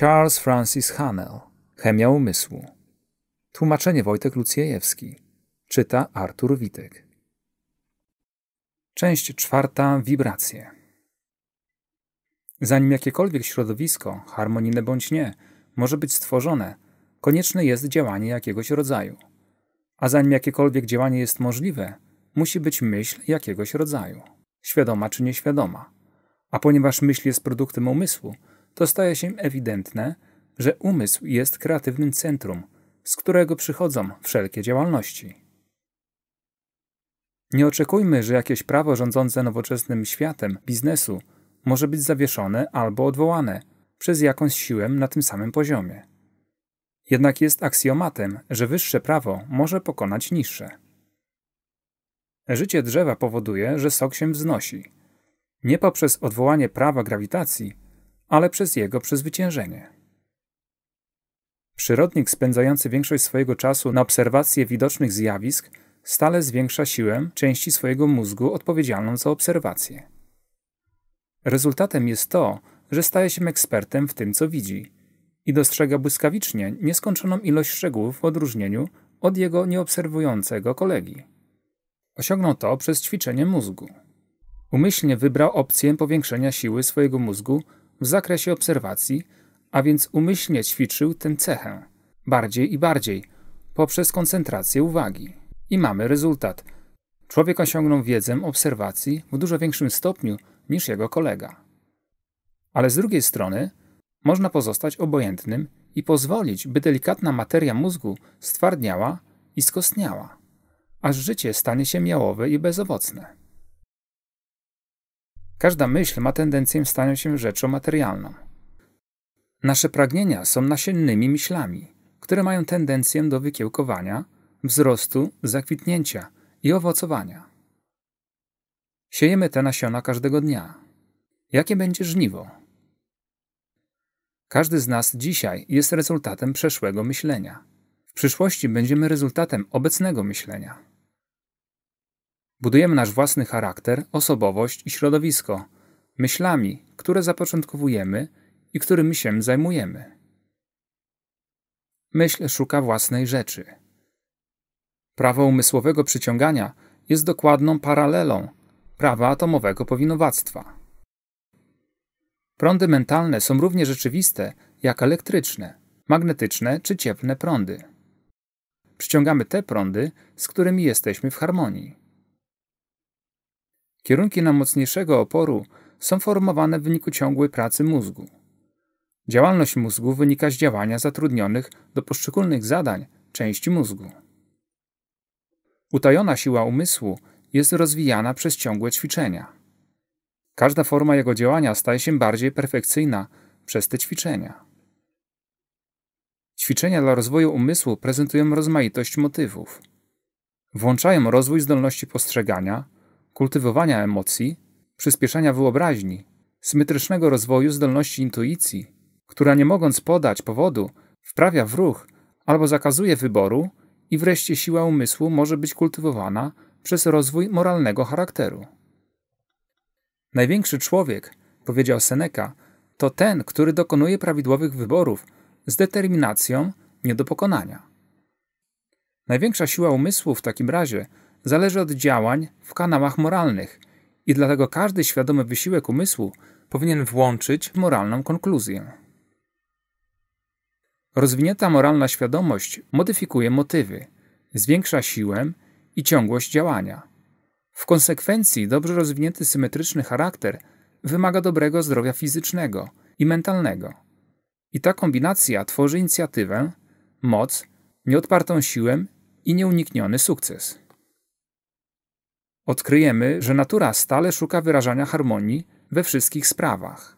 Charles Francis Hanel, Chemia umysłu. Tłumaczenie Wojtek Lucjejewski. Czyta Artur Witek. Część czwarta. Wibracje. Zanim jakiekolwiek środowisko, harmonijne bądź nie, może być stworzone, konieczne jest działanie jakiegoś rodzaju. A zanim jakiekolwiek działanie jest możliwe, musi być myśl jakiegoś rodzaju, świadoma czy nieświadoma. A ponieważ myśl jest produktem umysłu, to staje się ewidentne, że umysł jest kreatywnym centrum, z którego przychodzą wszelkie działalności. Nie oczekujmy, że jakieś prawo rządzące nowoczesnym światem biznesu może być zawieszone albo odwołane przez jakąś siłę na tym samym poziomie. Jednak jest aksjomatem, że wyższe prawo może pokonać niższe. Życie drzewa powoduje, że sok się wznosi. Nie poprzez odwołanie prawa grawitacji, ale przez jego przezwyciężenie. Przyrodnik spędzający większość swojego czasu na obserwację widocznych zjawisk stale zwiększa siłę części swojego mózgu odpowiedzialną za obserwację. Rezultatem jest to, że staje się ekspertem w tym, co widzi i dostrzega błyskawicznie nieskończoną ilość szczegółów w odróżnieniu od jego nieobserwującego kolegi. Osiągnął to przez ćwiczenie mózgu. Umyślnie wybrał opcję powiększenia siły swojego mózgu w zakresie obserwacji, a więc umyślnie ćwiczył tę cechę bardziej i bardziej poprzez koncentrację uwagi. I mamy rezultat. Człowiek osiągnął wiedzę obserwacji w dużo większym stopniu niż jego kolega. Ale z drugiej strony można pozostać obojętnym i pozwolić, by delikatna materia mózgu stwardniała i skostniała, aż życie stanie się miałowe i bezowocne. Każda myśl ma tendencję stania się rzeczą materialną. Nasze pragnienia są nasiennymi myślami, które mają tendencję do wykiełkowania, wzrostu, zakwitnięcia i owocowania. Siejemy te nasiona każdego dnia. Jakie będzie żniwo? Każdy z nas dzisiaj jest rezultatem przeszłego myślenia. W przyszłości będziemy rezultatem obecnego myślenia. Budujemy nasz własny charakter, osobowość i środowisko myślami, które zapoczątkowujemy i którymi się zajmujemy. Myśl szuka własnej rzeczy. Prawo umysłowego przyciągania jest dokładną paralelą prawa atomowego powinowactwa. Prądy mentalne są równie rzeczywiste jak elektryczne, magnetyczne czy cieplne prądy. Przyciągamy te prądy, z którymi jesteśmy w harmonii. Kierunki na mocniejszego oporu są formowane w wyniku ciągłej pracy mózgu. Działalność mózgu wynika z działania zatrudnionych do poszczególnych zadań części mózgu. Utajona siła umysłu jest rozwijana przez ciągłe ćwiczenia. Każda forma jego działania staje się bardziej perfekcyjna przez te ćwiczenia. Ćwiczenia dla rozwoju umysłu prezentują rozmaitość motywów. Włączają rozwój zdolności postrzegania, kultywowania emocji, przyspieszania wyobraźni, symetrycznego rozwoju zdolności intuicji, która nie mogąc podać powodu, wprawia w ruch albo zakazuje wyboru i wreszcie siła umysłu może być kultywowana przez rozwój moralnego charakteru. Największy człowiek, powiedział Seneca, to ten, który dokonuje prawidłowych wyborów z determinacją nie do pokonania. Największa siła umysłu w takim razie zależy od działań w kanałach moralnych i dlatego każdy świadomy wysiłek umysłu powinien włączyć moralną konkluzję. Rozwinięta moralna świadomość modyfikuje motywy, zwiększa siłę i ciągłość działania. W konsekwencji dobrze rozwinięty symetryczny charakter wymaga dobrego zdrowia fizycznego i mentalnego. I ta kombinacja tworzy inicjatywę, moc, nieodpartą siłę i nieunikniony sukces odkryjemy, że natura stale szuka wyrażania harmonii we wszystkich sprawach.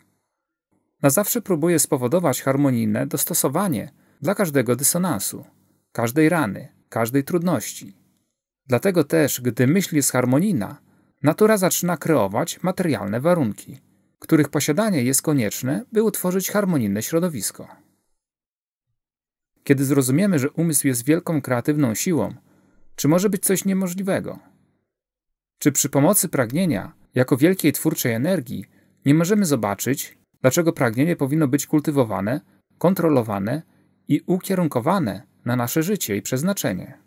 Na zawsze próbuje spowodować harmonijne dostosowanie dla każdego dysonansu, każdej rany, każdej trudności. Dlatego też, gdy myśl jest harmonijna, natura zaczyna kreować materialne warunki, których posiadanie jest konieczne, by utworzyć harmonijne środowisko. Kiedy zrozumiemy, że umysł jest wielką kreatywną siłą, czy może być coś niemożliwego? Czy przy pomocy pragnienia, jako wielkiej twórczej energii, nie możemy zobaczyć, dlaczego pragnienie powinno być kultywowane, kontrolowane i ukierunkowane na nasze życie i przeznaczenie?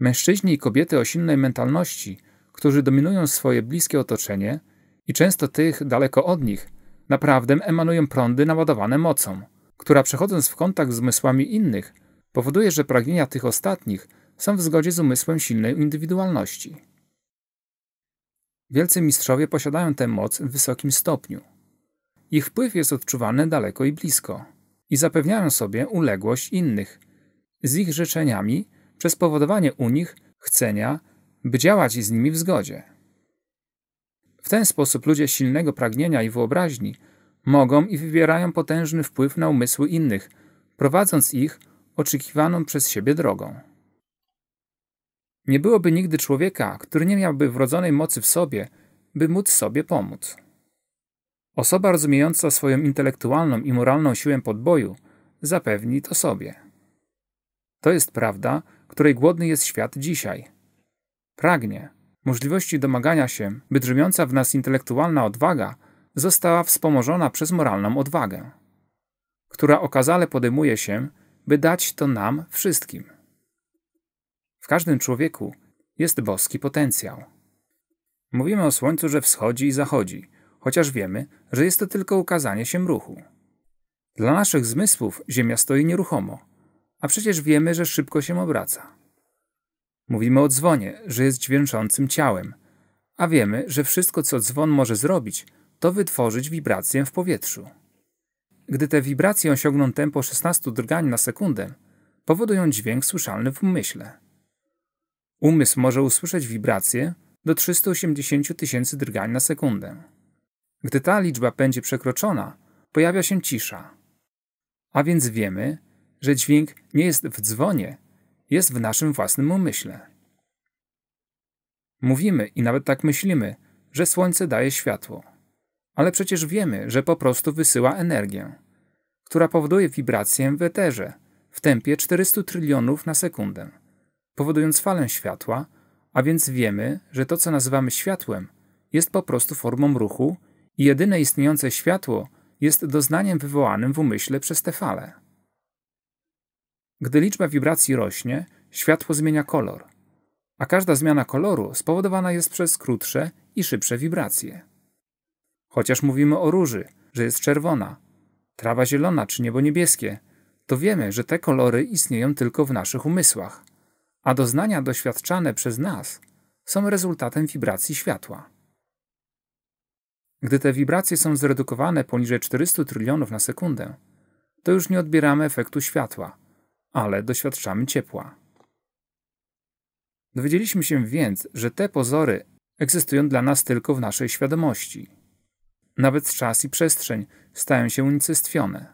Mężczyźni i kobiety o silnej mentalności, którzy dominują swoje bliskie otoczenie i często tych daleko od nich, naprawdę emanują prądy naładowane mocą, która przechodząc w kontakt z zmysłami innych, powoduje, że pragnienia tych ostatnich są w zgodzie z umysłem silnej indywidualności. Wielcy mistrzowie posiadają tę moc w wysokim stopniu. Ich wpływ jest odczuwany daleko i blisko i zapewniają sobie uległość innych z ich życzeniami przez powodowanie u nich chcenia, by działać z nimi w zgodzie. W ten sposób ludzie silnego pragnienia i wyobraźni mogą i wywierają potężny wpływ na umysły innych, prowadząc ich oczekiwaną przez siebie drogą. Nie byłoby nigdy człowieka, który nie miałby wrodzonej mocy w sobie, by móc sobie pomóc. Osoba rozumiejąca swoją intelektualną i moralną siłę podboju zapewni to sobie. To jest prawda, której głodny jest świat dzisiaj. Pragnie możliwości domagania się, by drzemiąca w nas intelektualna odwaga została wspomożona przez moralną odwagę, która okazale podejmuje się, by dać to nam wszystkim. W każdym człowieku jest boski potencjał. Mówimy o słońcu, że wschodzi i zachodzi, chociaż wiemy, że jest to tylko ukazanie się ruchu. Dla naszych zmysłów Ziemia stoi nieruchomo, a przecież wiemy, że szybko się obraca. Mówimy o dzwonie, że jest dźwięczącym ciałem, a wiemy, że wszystko, co dzwon może zrobić, to wytworzyć wibrację w powietrzu. Gdy te wibracje osiągną tempo 16 drgań na sekundę, powodują dźwięk słyszalny w umyśle. Umysł może usłyszeć wibracje do 380 tysięcy drgań na sekundę. Gdy ta liczba będzie przekroczona, pojawia się cisza. A więc wiemy, że dźwięk nie jest w dzwonie, jest w naszym własnym umyśle. Mówimy i nawet tak myślimy, że słońce daje światło. Ale przecież wiemy, że po prostu wysyła energię, która powoduje wibrację w eterze w tempie 400 trylionów na sekundę powodując falę światła, a więc wiemy, że to, co nazywamy światłem, jest po prostu formą ruchu i jedyne istniejące światło jest doznaniem wywołanym w umyśle przez te fale. Gdy liczba wibracji rośnie, światło zmienia kolor, a każda zmiana koloru spowodowana jest przez krótsze i szybsze wibracje. Chociaż mówimy o róży, że jest czerwona, trawa zielona czy niebo niebieskie, to wiemy, że te kolory istnieją tylko w naszych umysłach – a doznania doświadczane przez nas są rezultatem wibracji światła. Gdy te wibracje są zredukowane poniżej 400 trylionów na sekundę, to już nie odbieramy efektu światła, ale doświadczamy ciepła. Dowiedzieliśmy się więc, że te pozory egzystują dla nas tylko w naszej świadomości. Nawet czas i przestrzeń stają się unicestwione.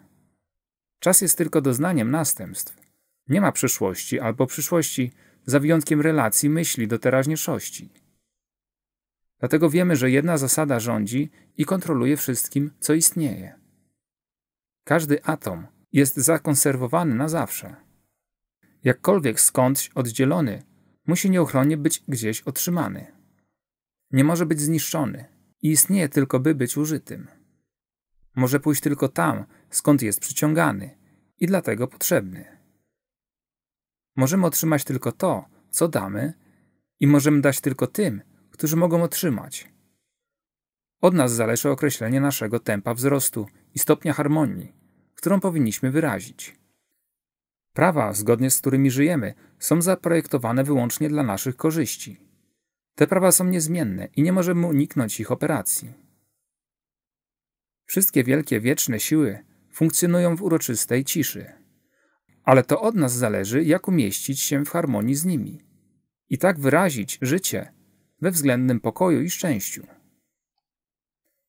Czas jest tylko doznaniem następstw, nie ma przyszłości albo przyszłości za wyjątkiem relacji myśli do teraźniejszości. Dlatego wiemy, że jedna zasada rządzi i kontroluje wszystkim, co istnieje. Każdy atom jest zakonserwowany na zawsze. Jakkolwiek skądś oddzielony, musi nieuchronnie być gdzieś otrzymany. Nie może być zniszczony i istnieje tylko, by być użytym. Może pójść tylko tam, skąd jest przyciągany i dlatego potrzebny. Możemy otrzymać tylko to, co damy, i możemy dać tylko tym, którzy mogą otrzymać. Od nas zależy określenie naszego tempa wzrostu i stopnia harmonii, którą powinniśmy wyrazić. Prawa, zgodnie z którymi żyjemy, są zaprojektowane wyłącznie dla naszych korzyści. Te prawa są niezmienne i nie możemy uniknąć ich operacji. Wszystkie wielkie wieczne siły funkcjonują w uroczystej ciszy ale to od nas zależy, jak umieścić się w harmonii z nimi i tak wyrazić życie we względnym pokoju i szczęściu.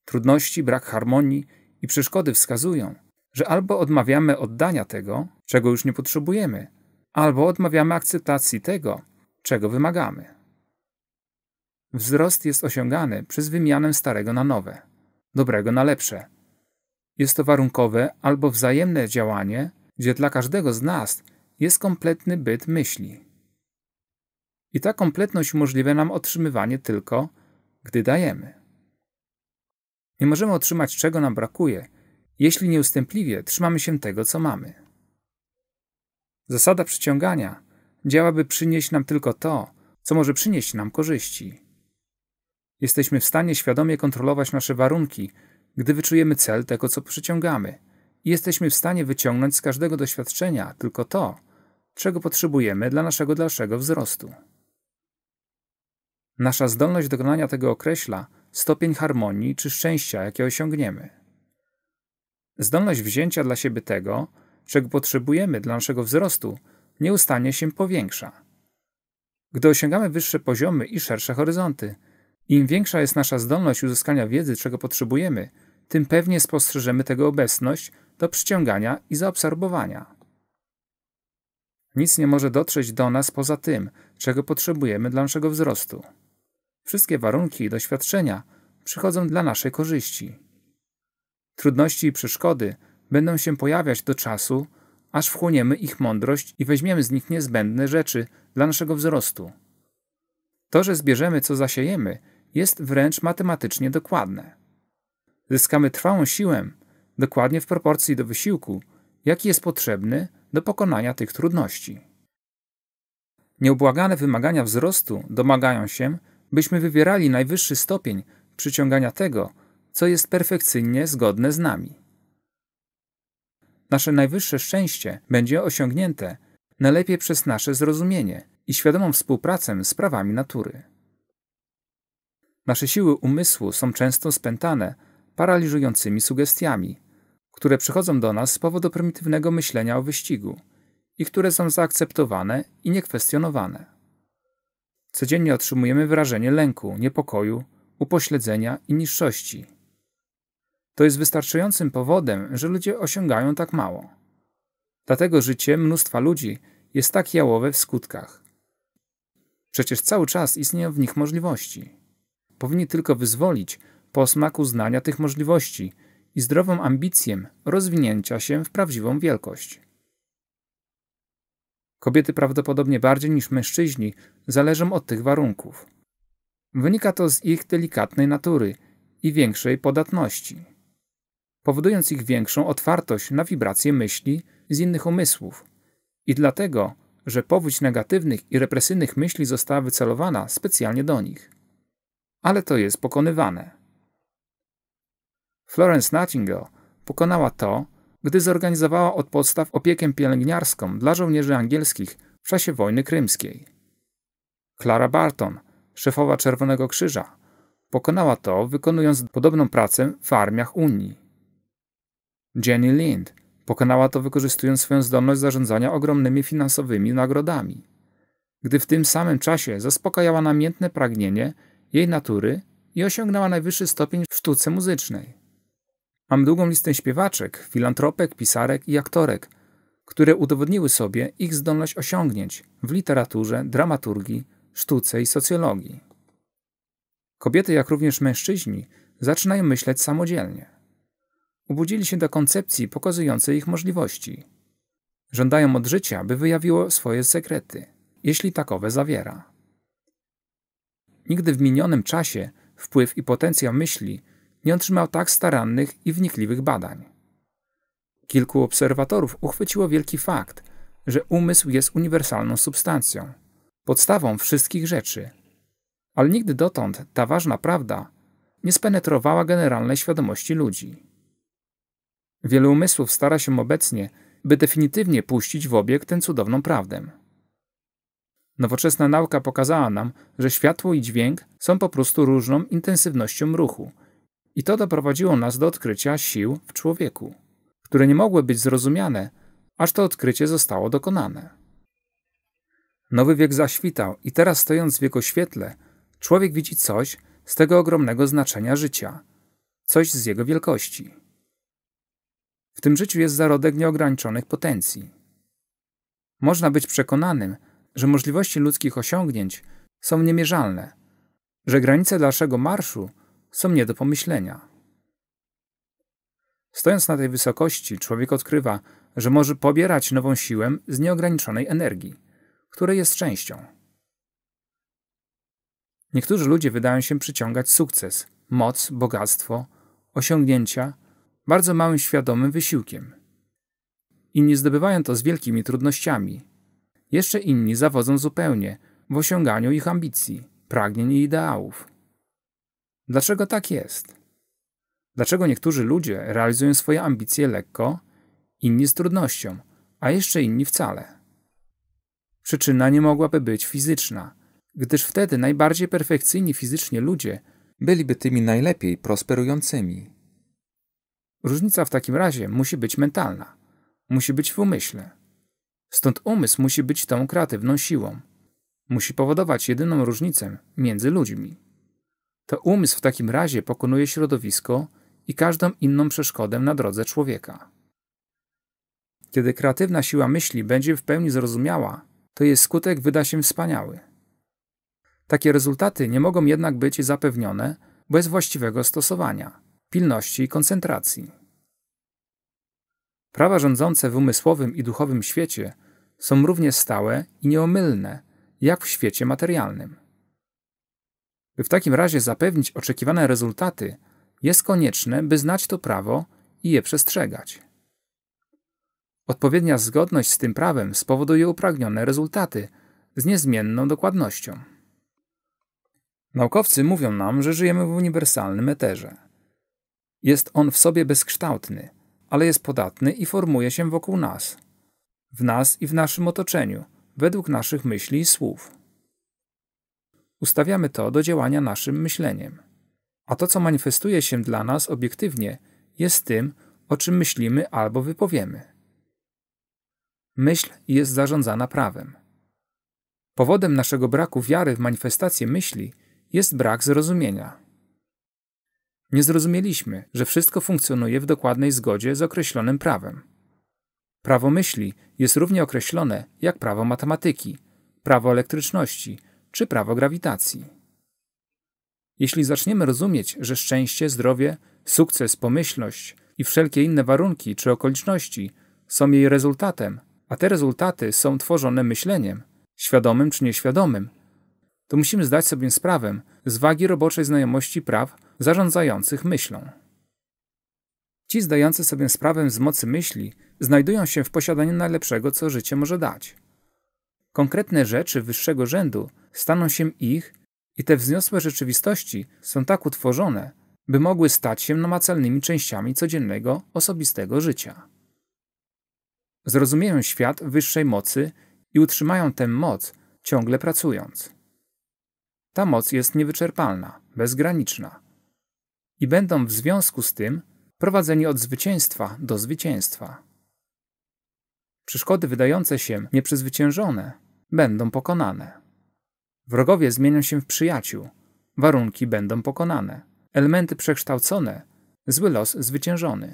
Trudności, brak harmonii i przeszkody wskazują, że albo odmawiamy oddania tego, czego już nie potrzebujemy, albo odmawiamy akceptacji tego, czego wymagamy. Wzrost jest osiągany przez wymianę starego na nowe, dobrego na lepsze. Jest to warunkowe albo wzajemne działanie gdzie dla każdego z nas jest kompletny byt myśli. I ta kompletność umożliwia nam otrzymywanie tylko, gdy dajemy. Nie możemy otrzymać czego nam brakuje, jeśli nieustępliwie trzymamy się tego, co mamy. Zasada przyciągania działa, by przynieść nam tylko to, co może przynieść nam korzyści. Jesteśmy w stanie świadomie kontrolować nasze warunki, gdy wyczujemy cel tego, co przyciągamy – jesteśmy w stanie wyciągnąć z każdego doświadczenia tylko to, czego potrzebujemy dla naszego dalszego wzrostu. Nasza zdolność dokonania tego określa stopień harmonii czy szczęścia, jakie osiągniemy. Zdolność wzięcia dla siebie tego, czego potrzebujemy dla naszego wzrostu, nieustannie się powiększa. Gdy osiągamy wyższe poziomy i szersze horyzonty, im większa jest nasza zdolność uzyskania wiedzy, czego potrzebujemy, tym pewnie spostrzeżemy tego obecność do przyciągania i zaabsorbowania. Nic nie może dotrzeć do nas poza tym, czego potrzebujemy dla naszego wzrostu. Wszystkie warunki i doświadczenia przychodzą dla naszej korzyści. Trudności i przeszkody będą się pojawiać do czasu, aż wchłoniemy ich mądrość i weźmiemy z nich niezbędne rzeczy dla naszego wzrostu. To, że zbierzemy co zasiejemy, jest wręcz matematycznie dokładne. Zyskamy trwałą siłę dokładnie w proporcji do wysiłku, jaki jest potrzebny do pokonania tych trudności. Nieubłagane wymagania wzrostu domagają się, byśmy wybierali najwyższy stopień przyciągania tego, co jest perfekcyjnie zgodne z nami. Nasze najwyższe szczęście będzie osiągnięte najlepiej przez nasze zrozumienie i świadomą współpracę z prawami natury. Nasze siły umysłu są często spętane paraliżującymi sugestiami, które przychodzą do nas z powodu prymitywnego myślenia o wyścigu i które są zaakceptowane i niekwestionowane. Codziennie otrzymujemy wrażenie lęku, niepokoju, upośledzenia i niższości. To jest wystarczającym powodem, że ludzie osiągają tak mało. Dlatego życie mnóstwa ludzi jest tak jałowe w skutkach. Przecież cały czas istnieją w nich możliwości. Powinni tylko wyzwolić posmak uznania tych możliwości – i zdrową ambicję rozwinięcia się w prawdziwą wielkość. Kobiety prawdopodobnie bardziej niż mężczyźni zależą od tych warunków. Wynika to z ich delikatnej natury i większej podatności, powodując ich większą otwartość na wibracje myśli z innych umysłów. I dlatego, że powódź negatywnych i represyjnych myśli została wycelowana specjalnie do nich. Ale to jest pokonywane. Florence Nightingale pokonała to, gdy zorganizowała od podstaw opiekę pielęgniarską dla żołnierzy angielskich w czasie wojny krymskiej. Clara Barton, szefowa Czerwonego Krzyża, pokonała to, wykonując podobną pracę w armiach Unii. Jenny Lind pokonała to, wykorzystując swoją zdolność zarządzania ogromnymi finansowymi nagrodami, gdy w tym samym czasie zaspokajała namiętne pragnienie jej natury i osiągnęła najwyższy stopień w sztuce muzycznej. Mam długą listę śpiewaczek, filantropek, pisarek i aktorek, które udowodniły sobie ich zdolność osiągnięć w literaturze, dramaturgii, sztuce i socjologii. Kobiety, jak również mężczyźni, zaczynają myśleć samodzielnie. Ubudzili się do koncepcji pokazującej ich możliwości. Żądają od życia, by wyjawiło swoje sekrety, jeśli takowe zawiera. Nigdy w minionym czasie wpływ i potencjał myśli nie otrzymał tak starannych i wnikliwych badań. Kilku obserwatorów uchwyciło wielki fakt, że umysł jest uniwersalną substancją, podstawą wszystkich rzeczy. Ale nigdy dotąd ta ważna prawda nie spenetrowała generalnej świadomości ludzi. Wiele umysłów stara się obecnie, by definitywnie puścić w obieg tę cudowną prawdę. Nowoczesna nauka pokazała nam, że światło i dźwięk są po prostu różną intensywnością ruchu, i to doprowadziło nas do odkrycia sił w człowieku, które nie mogły być zrozumiane, aż to odkrycie zostało dokonane. Nowy wiek zaświtał i teraz stojąc w jego świetle, człowiek widzi coś z tego ogromnego znaczenia życia, coś z jego wielkości. W tym życiu jest zarodek nieograniczonych potencji. Można być przekonanym, że możliwości ludzkich osiągnięć są niemierzalne, że granice dalszego marszu są nie do pomyślenia. Stojąc na tej wysokości, człowiek odkrywa, że może pobierać nową siłę z nieograniczonej energii, której jest częścią. Niektórzy ludzie wydają się przyciągać sukces, moc, bogactwo, osiągnięcia bardzo małym świadomym wysiłkiem. Inni zdobywają to z wielkimi trudnościami. Jeszcze inni zawodzą zupełnie w osiąganiu ich ambicji, pragnień i ideałów. Dlaczego tak jest? Dlaczego niektórzy ludzie realizują swoje ambicje lekko, inni z trudnością, a jeszcze inni wcale? Przyczyna nie mogłaby być fizyczna, gdyż wtedy najbardziej perfekcyjni fizycznie ludzie byliby tymi najlepiej prosperującymi. Różnica w takim razie musi być mentalna, musi być w umyśle. Stąd umysł musi być tą kreatywną siłą. Musi powodować jedyną różnicę między ludźmi to umysł w takim razie pokonuje środowisko i każdą inną przeszkodę na drodze człowieka. Kiedy kreatywna siła myśli będzie w pełni zrozumiała, to jej skutek wyda się wspaniały. Takie rezultaty nie mogą jednak być zapewnione bez właściwego stosowania, pilności i koncentracji. Prawa rządzące w umysłowym i duchowym świecie są równie stałe i nieomylne, jak w świecie materialnym. By w takim razie zapewnić oczekiwane rezultaty, jest konieczne, by znać to prawo i je przestrzegać. Odpowiednia zgodność z tym prawem spowoduje upragnione rezultaty z niezmienną dokładnością. Naukowcy mówią nam, że żyjemy w uniwersalnym eterze. Jest on w sobie bezkształtny, ale jest podatny i formuje się wokół nas, w nas i w naszym otoczeniu, według naszych myśli i słów ustawiamy to do działania naszym myśleniem. A to, co manifestuje się dla nas obiektywnie, jest tym, o czym myślimy albo wypowiemy. Myśl jest zarządzana prawem. Powodem naszego braku wiary w manifestację myśli jest brak zrozumienia. Nie zrozumieliśmy, że wszystko funkcjonuje w dokładnej zgodzie z określonym prawem. Prawo myśli jest równie określone jak prawo matematyki, prawo elektryczności czy prawo grawitacji. Jeśli zaczniemy rozumieć, że szczęście, zdrowie, sukces, pomyślność i wszelkie inne warunki czy okoliczności są jej rezultatem, a te rezultaty są tworzone myśleniem, świadomym czy nieświadomym, to musimy zdać sobie sprawę z wagi roboczej znajomości praw zarządzających myślą. Ci zdający sobie sprawę z mocy myśli znajdują się w posiadaniu najlepszego, co życie może dać – Konkretne rzeczy wyższego rzędu staną się ich i te wzniosłe rzeczywistości są tak utworzone, by mogły stać się namacalnymi częściami codziennego, osobistego życia. Zrozumieją świat wyższej mocy i utrzymają tę moc, ciągle pracując. Ta moc jest niewyczerpalna, bezgraniczna. I będą w związku z tym prowadzeni od zwycięstwa do zwycięstwa. Przeszkody wydające się nieprzezwyciężone będą pokonane. Wrogowie zmienią się w przyjaciół, warunki będą pokonane. Elementy przekształcone, zły los zwyciężony.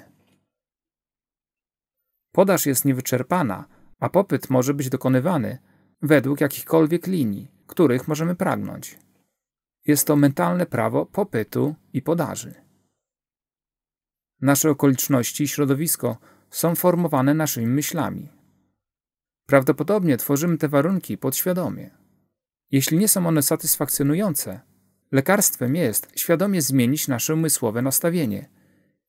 Podaż jest niewyczerpana, a popyt może być dokonywany według jakichkolwiek linii, których możemy pragnąć. Jest to mentalne prawo popytu i podaży. Nasze okoliczności i środowisko są formowane naszymi myślami. Prawdopodobnie tworzymy te warunki podświadomie. Jeśli nie są one satysfakcjonujące, lekarstwem jest świadomie zmienić nasze umysłowe nastawienie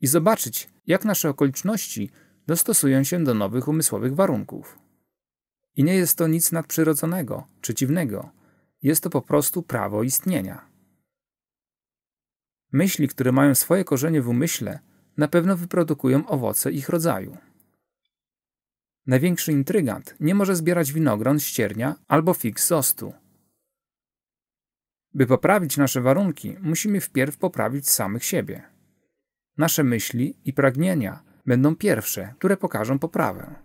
i zobaczyć, jak nasze okoliczności dostosują się do nowych umysłowych warunków. I nie jest to nic nadprzyrodzonego czy dziwnego, jest to po prostu prawo istnienia. Myśli, które mają swoje korzenie w umyśle, na pewno wyprodukują owoce ich rodzaju. Największy intrygant nie może zbierać winogron, ściernia albo fig zostu. By poprawić nasze warunki, musimy wpierw poprawić samych siebie. Nasze myśli i pragnienia będą pierwsze, które pokażą poprawę.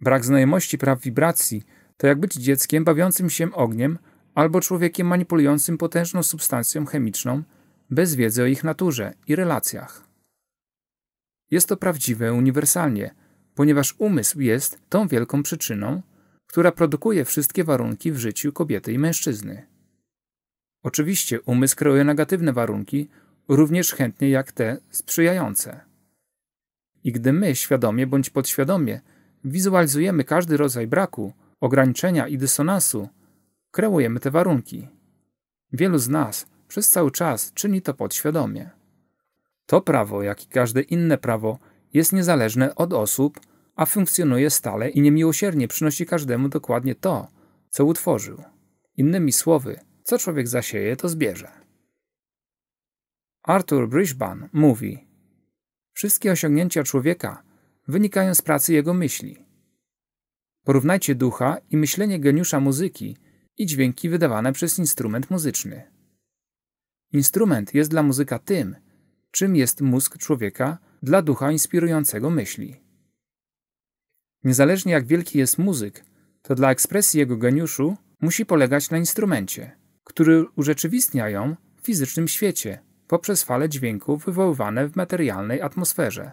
Brak znajomości praw wibracji to jak być dzieckiem bawiącym się ogniem albo człowiekiem manipulującym potężną substancją chemiczną bez wiedzy o ich naturze i relacjach. Jest to prawdziwe uniwersalnie, ponieważ umysł jest tą wielką przyczyną, która produkuje wszystkie warunki w życiu kobiety i mężczyzny. Oczywiście umysł kreuje negatywne warunki również chętnie jak te sprzyjające. I gdy my świadomie bądź podświadomie wizualizujemy każdy rodzaj braku, ograniczenia i dysonansu, kreujemy te warunki. Wielu z nas przez cały czas czyni to podświadomie. To prawo, jak i każde inne prawo, jest niezależne od osób, a funkcjonuje stale i niemiłosiernie przynosi każdemu dokładnie to, co utworzył. Innymi słowy, co człowiek zasieje, to zbierze. Arthur Brisbane mówi: Wszystkie osiągnięcia człowieka wynikają z pracy jego myśli. Porównajcie ducha i myślenie geniusza muzyki i dźwięki wydawane przez instrument muzyczny. Instrument jest dla muzyka tym, czym jest mózg człowieka dla ducha inspirującego myśli. Niezależnie jak wielki jest muzyk, to dla ekspresji jego geniuszu musi polegać na instrumencie, który urzeczywistnia ją w fizycznym świecie poprzez fale dźwięków wywoływane w materialnej atmosferze,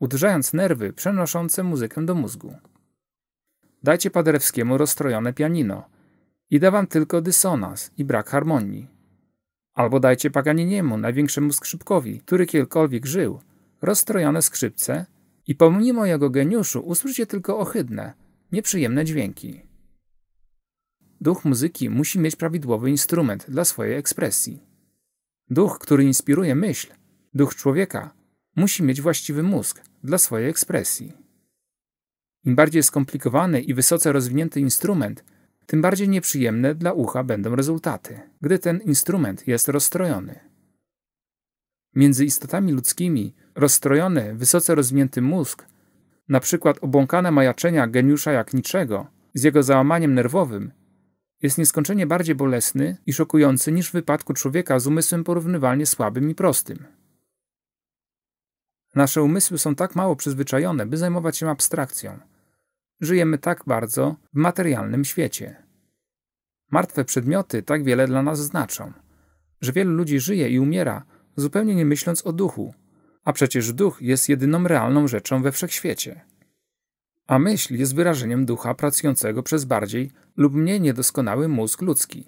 uderzając nerwy przenoszące muzykę do mózgu. Dajcie Paderewskiemu rozstrojone pianino i da wam tylko dysonans i brak harmonii. Albo dajcie Paganiniemu, największemu skrzypkowi, który kiedykolwiek żył, rozstrojone skrzypce i pomimo jego geniuszu usłyszycie tylko ohydne, nieprzyjemne dźwięki. Duch muzyki musi mieć prawidłowy instrument dla swojej ekspresji. Duch, który inspiruje myśl, duch człowieka, musi mieć właściwy mózg dla swojej ekspresji. Im bardziej skomplikowany i wysoce rozwinięty instrument, tym bardziej nieprzyjemne dla ucha będą rezultaty, gdy ten instrument jest rozstrojony między istotami ludzkimi rozstrojony, wysoce rozwinięty mózg, na przykład obłąkane majaczenia geniusza jak niczego, z jego załamaniem nerwowym, jest nieskończenie bardziej bolesny i szokujący niż w wypadku człowieka z umysłem porównywalnie słabym i prostym. Nasze umysły są tak mało przyzwyczajone, by zajmować się abstrakcją. Żyjemy tak bardzo w materialnym świecie. Martwe przedmioty tak wiele dla nas znaczą, że wielu ludzi żyje i umiera zupełnie nie myśląc o duchu. A przecież duch jest jedyną realną rzeczą we wszechświecie. A myśl jest wyrażeniem ducha pracującego przez bardziej lub mniej niedoskonały mózg ludzki.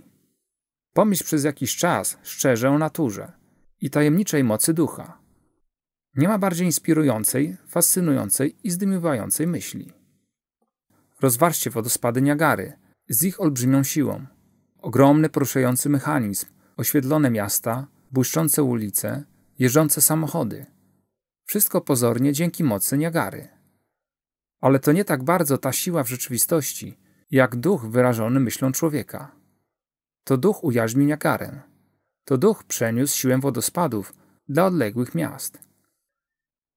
Pomyśl przez jakiś czas szczerze o naturze i tajemniczej mocy ducha. Nie ma bardziej inspirującej, fascynującej i zdumiewającej myśli. Rozważcie wodospady Niagary z ich olbrzymią siłą. Ogromny poruszający mechanizm, oświetlone miasta, błyszczące ulice, jeżdżące samochody. Wszystko pozornie dzięki mocy Niagary. Ale to nie tak bardzo ta siła w rzeczywistości, jak duch wyrażony myślą człowieka. To duch ujarzmił Niagarę. To duch przeniósł siłę wodospadów dla odległych miast.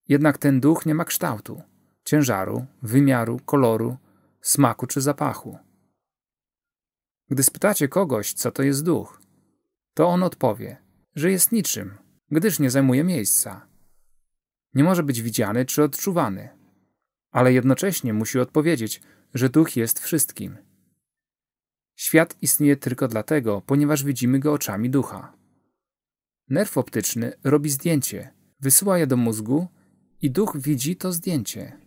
Jednak ten duch nie ma kształtu, ciężaru, wymiaru, koloru, smaku czy zapachu. Gdy spytacie kogoś, co to jest duch, to on odpowie: że jest niczym, gdyż nie zajmuje miejsca. Nie może być widziany czy odczuwany, ale jednocześnie musi odpowiedzieć, że duch jest wszystkim. Świat istnieje tylko dlatego, ponieważ widzimy go oczami ducha. Nerw optyczny robi zdjęcie, wysyła je do mózgu i duch widzi to zdjęcie.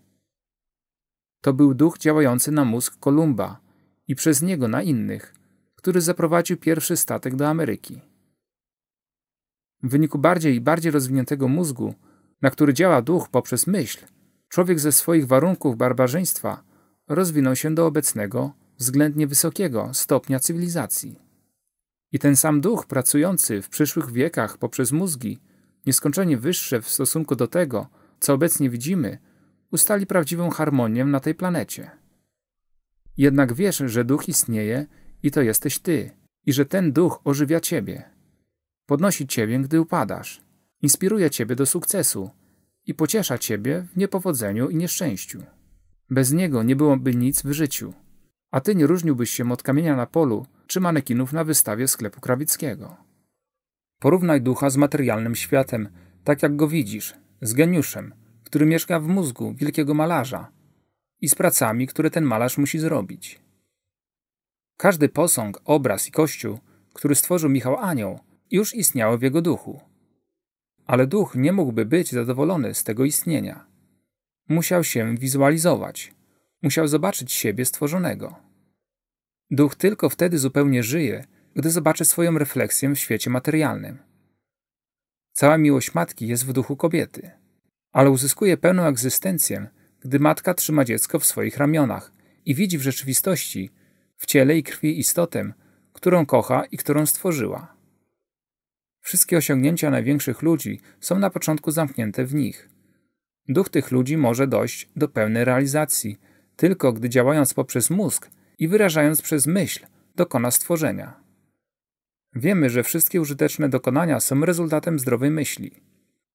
To był duch działający na mózg Kolumba i przez niego na innych, który zaprowadził pierwszy statek do Ameryki. W wyniku bardziej i bardziej rozwiniętego mózgu, na który działa duch poprzez myśl, człowiek ze swoich warunków barbarzyństwa rozwinął się do obecnego, względnie wysokiego stopnia cywilizacji. I ten sam duch pracujący w przyszłych wiekach poprzez mózgi, nieskończenie wyższe w stosunku do tego, co obecnie widzimy, ustali prawdziwą harmonię na tej planecie. Jednak wiesz, że duch istnieje i to jesteś ty, i że ten duch ożywia ciebie podnosi ciebie, gdy upadasz, inspiruje ciebie do sukcesu i pociesza ciebie w niepowodzeniu i nieszczęściu. Bez niego nie byłoby nic w życiu, a ty nie różniłbyś się od kamienia na polu czy manekinów na wystawie sklepu Krawickiego. Porównaj ducha z materialnym światem, tak jak go widzisz, z geniuszem, który mieszka w mózgu wielkiego malarza i z pracami, które ten malarz musi zrobić. Każdy posąg, obraz i kościół, który stworzył Michał Anioł, już istniało w jego duchu. Ale duch nie mógłby być zadowolony z tego istnienia. Musiał się wizualizować, musiał zobaczyć siebie stworzonego. Duch tylko wtedy zupełnie żyje, gdy zobaczy swoją refleksję w świecie materialnym. Cała miłość matki jest w duchu kobiety, ale uzyskuje pełną egzystencję, gdy matka trzyma dziecko w swoich ramionach i widzi w rzeczywistości, w ciele i krwi istotę, którą kocha i którą stworzyła. Wszystkie osiągnięcia największych ludzi są na początku zamknięte w nich. Duch tych ludzi może dojść do pełnej realizacji, tylko gdy działając poprzez mózg i wyrażając przez myśl, dokona stworzenia. Wiemy, że wszystkie użyteczne dokonania są rezultatem zdrowej myśli.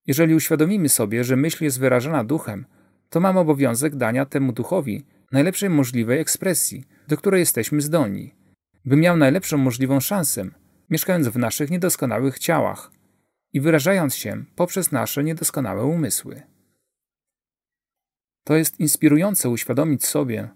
Jeżeli uświadomimy sobie, że myśl jest wyrażana duchem, to mam obowiązek dania temu duchowi najlepszej możliwej ekspresji, do której jesteśmy zdolni, by miał najlepszą możliwą szansę mieszkając w naszych niedoskonałych ciałach i wyrażając się poprzez nasze niedoskonałe umysły. To jest inspirujące uświadomić sobie,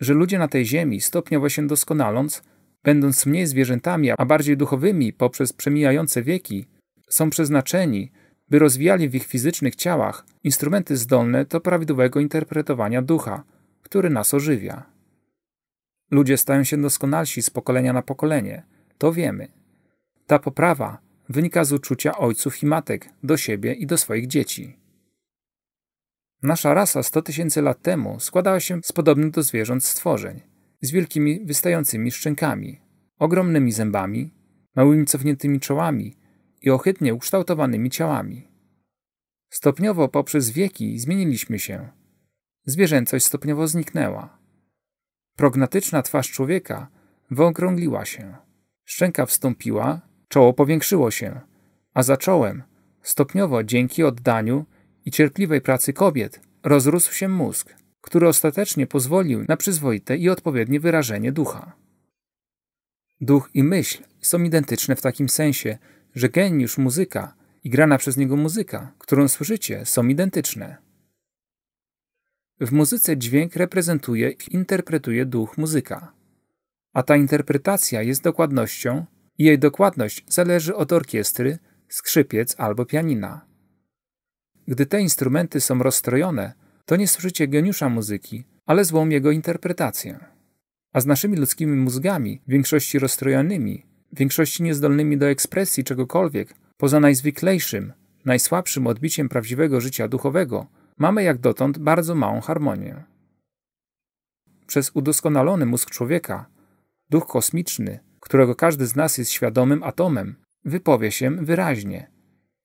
że ludzie na tej ziemi, stopniowo się doskonaląc, będąc mniej zwierzętami, a bardziej duchowymi poprzez przemijające wieki, są przeznaczeni, by rozwijali w ich fizycznych ciałach instrumenty zdolne do prawidłowego interpretowania ducha, który nas ożywia. Ludzie stają się doskonalsi z pokolenia na pokolenie, to wiemy. Ta poprawa wynika z uczucia ojców i matek do siebie i do swoich dzieci. Nasza rasa 100 tysięcy lat temu składała się z podobnych do zwierząt stworzeń, z wielkimi wystającymi szczękami, ogromnymi zębami, małymi cofniętymi czołami i ochytnie ukształtowanymi ciałami. Stopniowo poprzez wieki zmieniliśmy się. Zwierzęcość stopniowo zniknęła. Prognatyczna twarz człowieka wyokrągliła się. Szczęka wstąpiła Czoło powiększyło się, a zacząłem, stopniowo dzięki oddaniu i cierpliwej pracy kobiet, rozrósł się mózg, który ostatecznie pozwolił na przyzwoite i odpowiednie wyrażenie ducha. Duch i myśl są identyczne w takim sensie, że geniusz muzyka i grana przez niego muzyka, którą słyszycie, są identyczne. W muzyce dźwięk reprezentuje i interpretuje duch muzyka, a ta interpretacja jest dokładnością jej dokładność zależy od orkiestry, skrzypiec albo pianina. Gdy te instrumenty są rozstrojone, to nie słyszycie geniusza muzyki, ale złą jego interpretację. A z naszymi ludzkimi mózgami, w większości rozstrojonymi, w większości niezdolnymi do ekspresji czegokolwiek, poza najzwyklejszym, najsłabszym odbiciem prawdziwego życia duchowego, mamy jak dotąd bardzo małą harmonię. Przez udoskonalony mózg człowieka, duch kosmiczny, którego każdy z nas jest świadomym atomem, wypowie się wyraźnie.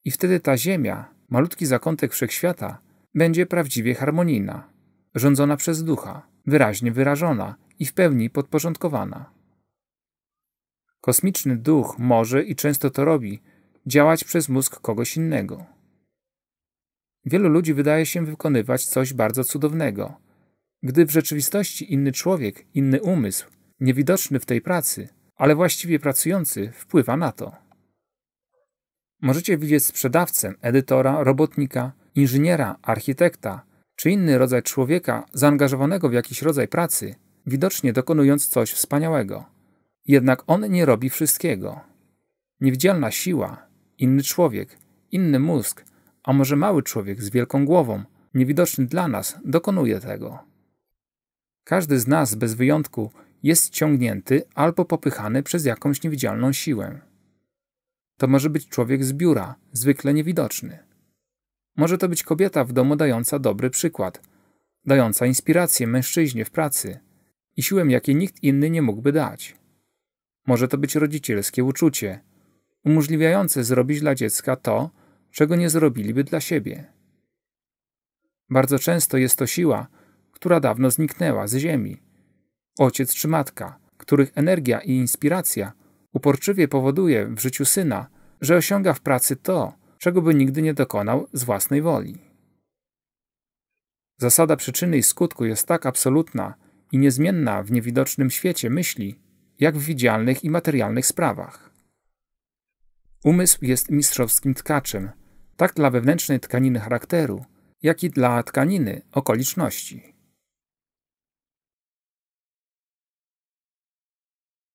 I wtedy ta Ziemia, malutki zakątek wszechświata, będzie prawdziwie harmonijna, rządzona przez ducha, wyraźnie wyrażona i w pełni podporządkowana. Kosmiczny duch może i często to robi działać przez mózg kogoś innego. Wielu ludzi wydaje się wykonywać coś bardzo cudownego, gdy w rzeczywistości inny człowiek, inny umysł, niewidoczny w tej pracy, ale właściwie pracujący wpływa na to. Możecie widzieć sprzedawcę, edytora, robotnika, inżyniera, architekta czy inny rodzaj człowieka zaangażowanego w jakiś rodzaj pracy, widocznie dokonując coś wspaniałego. Jednak on nie robi wszystkiego. Niewidzialna siła, inny człowiek, inny mózg, a może mały człowiek z wielką głową, niewidoczny dla nas, dokonuje tego. Każdy z nas bez wyjątku jest ciągnięty albo popychany przez jakąś niewidzialną siłę. To może być człowiek z biura, zwykle niewidoczny. Może to być kobieta w domu dająca dobry przykład, dająca inspirację mężczyźnie w pracy i siłę, jakiej nikt inny nie mógłby dać. Może to być rodzicielskie uczucie, umożliwiające zrobić dla dziecka to, czego nie zrobiliby dla siebie. Bardzo często jest to siła, która dawno zniknęła z ziemi, ojciec czy matka, których energia i inspiracja uporczywie powoduje w życiu syna, że osiąga w pracy to, czego by nigdy nie dokonał z własnej woli. Zasada przyczyny i skutku jest tak absolutna i niezmienna w niewidocznym świecie myśli, jak w widzialnych i materialnych sprawach. Umysł jest mistrzowskim tkaczem, tak dla wewnętrznej tkaniny charakteru, jak i dla tkaniny okoliczności.